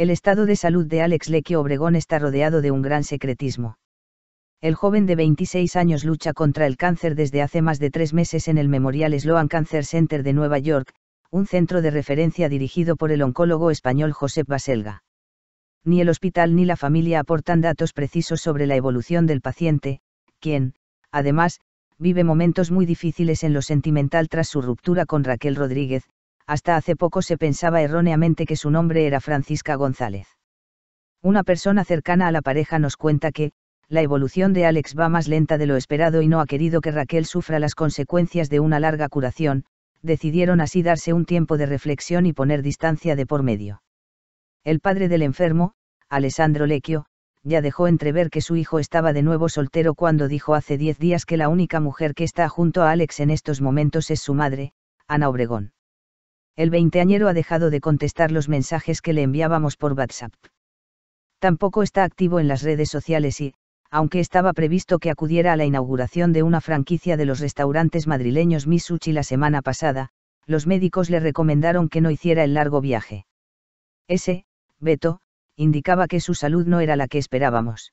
El estado de salud de Alex Leque Obregón está rodeado de un gran secretismo. El joven de 26 años lucha contra el cáncer desde hace más de tres meses en el Memorial Sloan Cancer Center de Nueva York, un centro de referencia dirigido por el oncólogo español Josep Baselga. Ni el hospital ni la familia aportan datos precisos sobre la evolución del paciente, quien, además, vive momentos muy difíciles en lo sentimental tras su ruptura con Raquel Rodríguez, hasta hace poco se pensaba erróneamente que su nombre era Francisca González. Una persona cercana a la pareja nos cuenta que, la evolución de Alex va más lenta de lo esperado y no ha querido que Raquel sufra las consecuencias de una larga curación, decidieron así darse un tiempo de reflexión y poner distancia de por medio. El padre del enfermo, Alessandro Lecchio, ya dejó entrever que su hijo estaba de nuevo soltero cuando dijo hace diez días que la única mujer que está junto a Alex en estos momentos es su madre, Ana Obregón. El veinteañero ha dejado de contestar los mensajes que le enviábamos por WhatsApp. Tampoco está activo en las redes sociales y, aunque estaba previsto que acudiera a la inauguración de una franquicia de los restaurantes madrileños Misuchi la semana pasada, los médicos le recomendaron que no hiciera el largo viaje. Ese, Beto, indicaba que su salud no era la que esperábamos.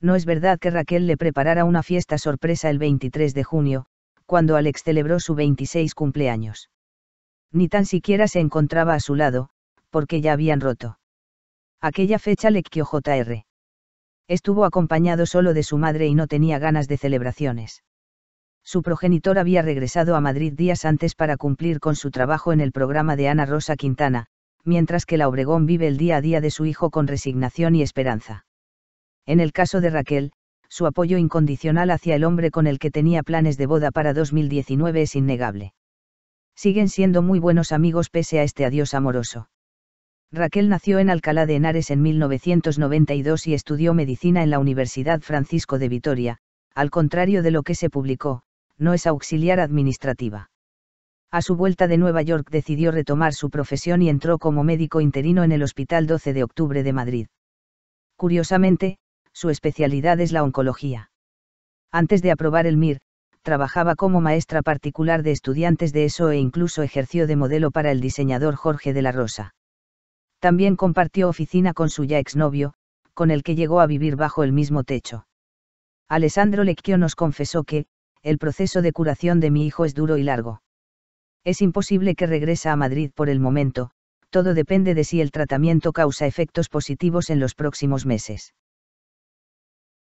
No es verdad que Raquel le preparara una fiesta sorpresa el 23 de junio, cuando Alex celebró su 26 cumpleaños ni tan siquiera se encontraba a su lado, porque ya habían roto. Aquella fecha Lecquio Jr. Estuvo acompañado solo de su madre y no tenía ganas de celebraciones. Su progenitor había regresado a Madrid días antes para cumplir con su trabajo en el programa de Ana Rosa Quintana, mientras que la Obregón vive el día a día de su hijo con resignación y esperanza. En el caso de Raquel, su apoyo incondicional hacia el hombre con el que tenía planes de boda para 2019 es innegable siguen siendo muy buenos amigos pese a este adiós amoroso. Raquel nació en Alcalá de Henares en 1992 y estudió medicina en la Universidad Francisco de Vitoria, al contrario de lo que se publicó, no es auxiliar administrativa. A su vuelta de Nueva York decidió retomar su profesión y entró como médico interino en el Hospital 12 de Octubre de Madrid. Curiosamente, su especialidad es la oncología. Antes de aprobar el MIR, trabajaba como maestra particular de estudiantes de ESO e incluso ejerció de modelo para el diseñador Jorge de la Rosa. También compartió oficina con su ya exnovio, con el que llegó a vivir bajo el mismo techo. Alessandro Lecchio nos confesó que, el proceso de curación de mi hijo es duro y largo. Es imposible que regrese a Madrid por el momento, todo depende de si el tratamiento causa efectos positivos en los próximos meses.